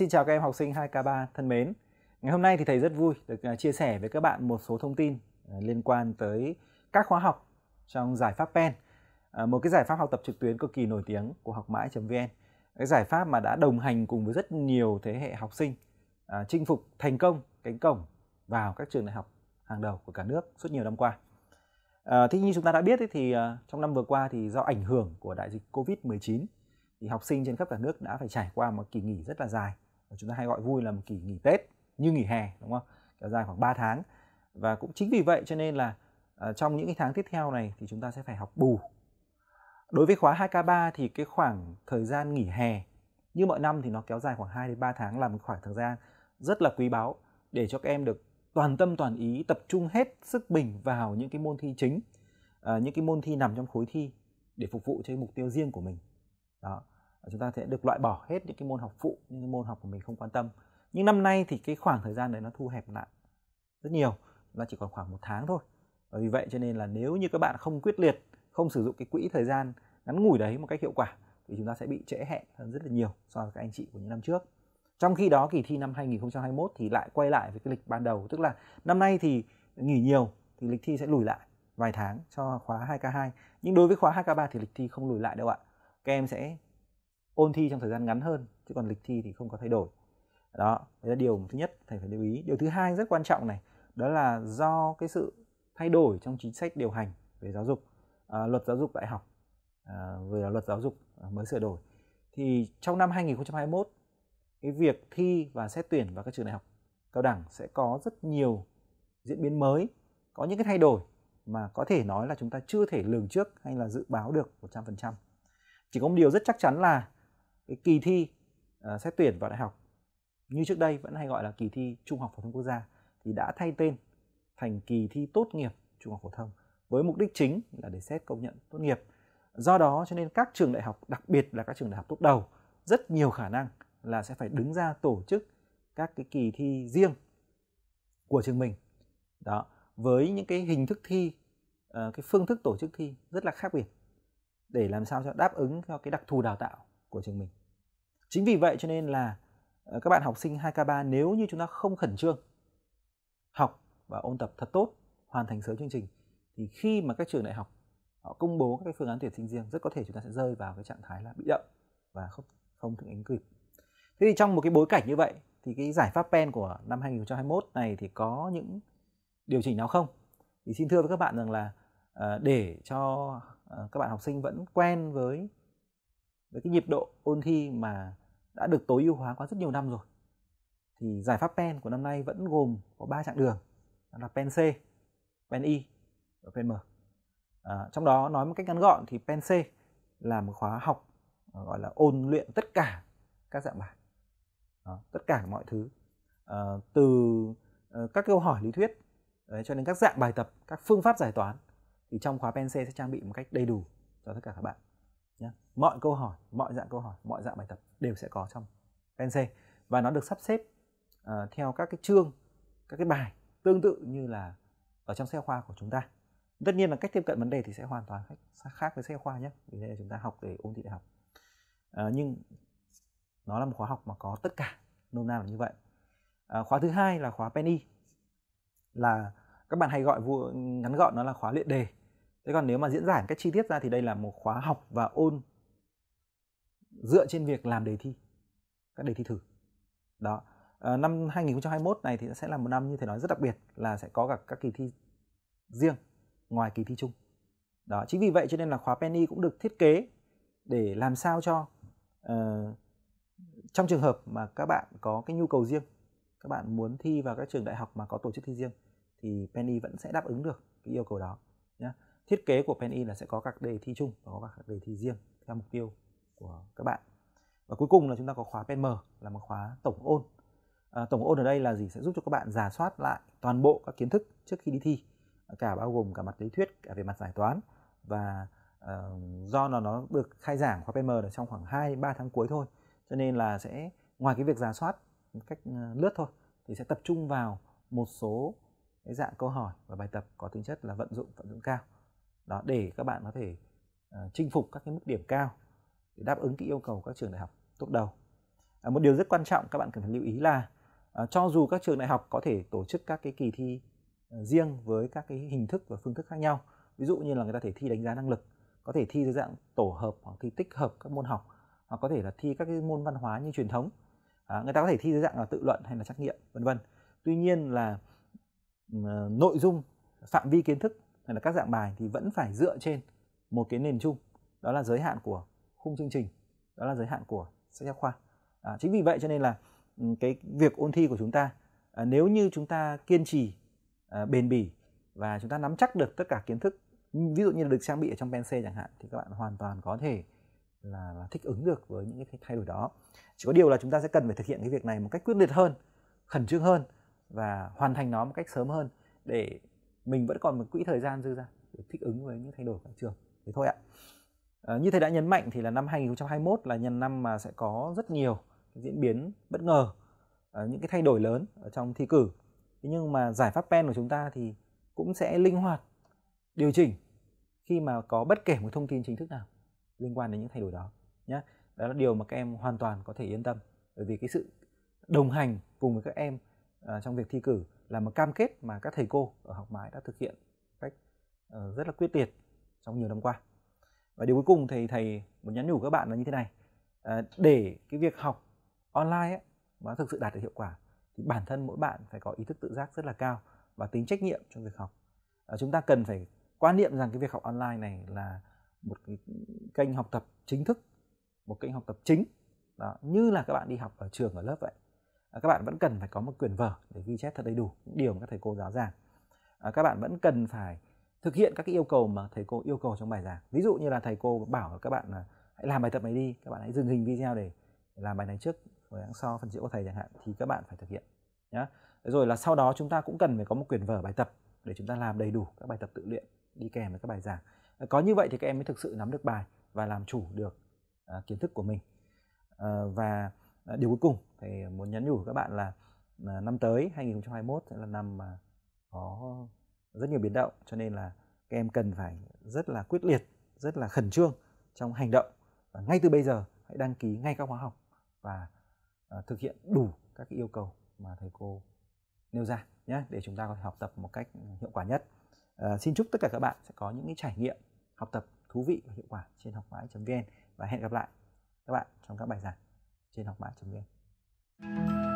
Xin chào các em học sinh 2K3 thân mến. Ngày hôm nay thì thầy rất vui được à, chia sẻ với các bạn một số thông tin à, liên quan tới các khóa học trong giải pháp PEN, à, một cái giải pháp học tập trực tuyến cực kỳ nổi tiếng của học mãi.vn. Cái giải pháp mà đã đồng hành cùng với rất nhiều thế hệ học sinh chinh phục thành công cánh cổng vào các trường đại học hàng đầu của cả nước suốt nhiều năm qua. thế như chúng ta đã biết thì trong năm vừa qua thì do ảnh hưởng của đại dịch Covid-19 thì học sinh trên khắp cả nước đã phải trải qua một kỳ nghỉ rất là dài chúng ta hay gọi vui là một kỳ nghỉ Tết như nghỉ hè đúng không kéo dài khoảng 3 tháng và cũng chính vì vậy cho nên là uh, trong những cái tháng tiếp theo này thì chúng ta sẽ phải học bù đối với khóa 2K3 thì cái khoảng thời gian nghỉ hè như mọi năm thì nó kéo dài khoảng 2 đến 3 tháng là một khoảng thời gian rất là quý báu để cho các em được toàn tâm toàn ý tập trung hết sức mình vào những cái môn thi chính uh, những cái môn thi nằm trong khối thi để phục vụ cho mục tiêu riêng của mình đó chúng ta sẽ được loại bỏ hết những cái môn học phụ những cái môn học mà mình không quan tâm nhưng năm nay thì cái khoảng thời gian đấy nó thu hẹp lại rất nhiều nó chỉ còn khoảng một tháng thôi bởi vì vậy cho nên là nếu như các bạn không quyết liệt không sử dụng cái quỹ thời gian ngắn ngủi đấy một cách hiệu quả thì chúng ta sẽ bị trễ hẹn hơn rất là nhiều so với các anh chị của những năm trước trong khi đó kỳ thi năm 2021 thì lại quay lại với cái lịch ban đầu tức là năm nay thì nghỉ nhiều thì lịch thi sẽ lùi lại vài tháng cho khóa 2K2 nhưng đối với khóa 2K3 thì lịch thi không lùi lại đâu ạ các em sẽ ôn thi trong thời gian ngắn hơn chứ còn lịch thi thì không có thay đổi đó đấy là điều thứ nhất thầy phải lưu ý điều thứ hai rất quan trọng này đó là do cái sự thay đổi trong chính sách điều hành về giáo dục à, luật giáo dục đại học à, vừa là luật giáo dục à, mới sửa đổi thì trong năm 2021 cái việc thi và xét tuyển vào các trường đại học cao đẳng sẽ có rất nhiều diễn biến mới có những cái thay đổi mà có thể nói là chúng ta chưa thể lường trước hay là dự báo được 100%. Chỉ có một điều rất chắc chắn là cái kỳ thi uh, xét tuyển vào đại học như trước đây vẫn hay gọi là kỳ thi trung học phổ thông quốc gia thì đã thay tên thành kỳ thi tốt nghiệp trung học phổ thông với mục đích chính là để xét công nhận tốt nghiệp. Do đó cho nên các trường đại học, đặc biệt là các trường đại học tốt đầu, rất nhiều khả năng là sẽ phải đứng ra tổ chức các cái kỳ thi riêng của trường mình. Đó, với những cái hình thức thi, ờ, cái phương thức tổ chức thi rất là khác biệt để làm sao cho đáp ứng cho cái đặc thù đào tạo của trường mình chính vì vậy cho nên là ờ, các bạn học sinh 2K3 nếu như chúng ta không khẩn trương học và ôn tập thật tốt hoàn thành sớm chương trình thì khi mà các trường đại học họ công bố các cái phương án tuyển sinh riêng rất có thể chúng ta sẽ rơi vào cái trạng thái là bị động và không không thích ứng kịp. Thế thì trong một cái bối cảnh như vậy thì cái giải pháp PEN của năm 2021 này thì có những điều chỉnh nào không? Thì xin thưa với các bạn rằng là ờ, để cho ờ, các bạn học sinh vẫn quen với với cái nhịp độ ôn thi mà đã được tối ưu hóa qua rất nhiều năm rồi thì giải pháp pen của năm nay vẫn gồm có ba chặng đường đó là pen C, pen I và pen M. À, trong đó nói một cách ngắn gọn thì pen C là một khóa học à, gọi là ôn luyện tất cả các dạng bài, đó, tất cả mọi thứ à, từ à, các câu hỏi lý thuyết đấy, cho đến các dạng bài tập, các phương pháp giải toán thì trong khóa pen C sẽ trang bị một cách đầy đủ cho tất cả các bạn. Nhá. Mọi câu hỏi, mọi dạng câu hỏi, mọi dạng bài tập đều sẽ có trong Pensay và nó được sắp xếp uh, theo các cái chương, các cái bài tương tự như là ở trong sách khoa của chúng ta. Tất nhiên là cách tiếp cận vấn đề thì sẽ hoàn toàn khác, với sách khoa nhé, vì đây là chúng ta học để ôn thi đại học. Uh, nhưng nó là một khóa học mà có tất cả, nôm na là như vậy. Uh, khóa thứ hai là khóa Penny là các bạn hay gọi vua ngắn gọn nó là khóa luyện đề thế còn nếu mà diễn giải cách chi tiết ra thì đây là một khóa học và ôn dựa trên việc làm đề thi các đề thi thử đó à, năm 2021 này thì sẽ là một năm như thể nói rất đặc biệt là sẽ có cả các kỳ thi riêng ngoài kỳ thi chung đó chính vì vậy cho nên là khóa penny cũng được thiết kế để làm sao cho uh, trong trường hợp mà các bạn có cái nhu cầu riêng các bạn muốn thi vào các trường đại học mà có tổ chức thi riêng thì penny vẫn sẽ đáp ứng được cái yêu cầu đó nhé thiết kế của penny là sẽ có các đề thi chung và có các đề thi riêng theo mục tiêu của các bạn và cuối cùng là chúng ta có khóa pm là một khóa tổng ôn à, tổng ôn ở đây là gì sẽ giúp cho các bạn giả soát lại toàn bộ các kiến thức trước khi đi thi cả bao gồm cả mặt lý thuyết cả về mặt giải toán và uh, do nó nó được khai giảng khóa PM là trong khoảng 2 3 tháng cuối thôi cho nên là sẽ ngoài cái việc giả soát cách ờ, lướt thôi thì sẽ tập trung vào một số cái dạng câu hỏi và bài tập có tính chất là vận dụng vận dụng cao đó để các bạn có thể uh, chinh phục các cái mức điểm cao để đáp ứng cái yêu cầu các trường đại học tốt đầu à, một điều rất quan trọng các bạn cần phải lưu ý là à, cho dù các trường đại học có thể tổ chức các cái kỳ thi à, riêng với các cái hình thức và phương thức khác nhau ví dụ như là người ta thể thi đánh giá năng lực có thể thi dưới dạng tổ hợp hoặc thi tích hợp các môn học hoặc có thể là thi các cái môn văn hóa như truyền thống à, người ta có thể thi dưới dạng là tự luận hay là trắc nghiệm vân vân tuy nhiên là à, nội dung phạm vi kiến thức hay là các dạng bài thì vẫn phải dựa trên một cái nền chung đó là giới hạn của khung chương trình đó là giới hạn của sách giáo khoa à, chính vì vậy cho nên là ừ, cái việc ôn thi của chúng ta à, nếu như chúng ta kiên trì à, bền bỉ và chúng ta nắm chắc được tất cả kiến thức ví dụ như được trang bị ở trong Pen chẳng hạn thì các bạn hoàn toàn có thể là, là thích ứng được với những cái thay đổi đó chỉ có điều là chúng ta sẽ cần phải thực hiện cái việc này một cách quyết liệt hơn khẩn trương hơn và hoàn thành nó một cách sớm hơn để mình vẫn còn một quỹ thời gian dư ra để thích ứng với những thay đổi của trường thế thôi ạ Ờ, như thầy đã nhấn mạnh thì là năm 2021 là nhân năm mà sẽ có rất nhiều diễn biến bất ngờ, ờ, những cái thay đổi lớn ở trong thi cử. Thế nhưng mà giải pháp pen của chúng ta thì cũng sẽ linh hoạt điều chỉnh khi mà có bất kể một thông tin chính thức nào liên quan đến những thay đổi đó nhé. Đó là điều mà các em hoàn toàn có thể yên tâm bởi vì cái sự đồng hành cùng với các em ờ, trong việc thi cử là một cam kết mà các thầy cô ở học mái đã thực hiện cách rất là quyết liệt trong nhiều năm qua và điều cuối cùng thì thầy muốn nhắn nhủ các bạn là như thế này à, để cái việc học online ấy, mà thực sự đạt được hiệu quả thì bản thân mỗi bạn phải có ý thức tự giác rất là cao và tính trách nhiệm trong việc học à, chúng ta cần phải quan niệm rằng cái việc học online này là một cái kênh học tập chính thức một kênh học tập chính đó, như là các bạn đi học ở trường ở lớp vậy à, các bạn vẫn cần phải có một quyển vở để ghi chép thật đầy đủ những điều mà các thầy cô giáo giảng à, các bạn vẫn cần phải thực hiện các cái yêu cầu mà thầy cô yêu cầu trong bài giảng ví dụ như là thầy cô bảo các bạn là hãy làm bài tập này đi các bạn hãy dừng hình video để làm bài này trước rồi đằng sau phần chữa của thầy chẳng hạn thì các bạn phải thực hiện nhá rồi là sau đó chúng ta cũng cần phải có một quyển vở bài tập để chúng ta làm đầy đủ các bài tập tự luyện đi kèm với các bài giảng à, có như vậy thì các em mới thực sự nắm được bài và làm chủ được uh, kiến thức của mình uh, và uh, điều cuối cùng thầy muốn nhắn nhủ các bạn là uh, năm tới 2021 sẽ là năm mà có rất nhiều biến động cho nên là các em cần phải rất là quyết liệt rất là khẩn trương trong hành động và ngay từ bây giờ hãy đăng ký ngay các khóa học và uh, thực hiện đủ các cái yêu cầu mà thầy cô nêu ra nhé để chúng ta có thể học tập một cách hiệu quả nhất uh, xin chúc tất cả các bạn sẽ có những cái trải nghiệm học tập thú vị và hiệu quả trên học mãi.vn và hẹn gặp lại các bạn trong các bài giảng trên học mãi.vn. Thank you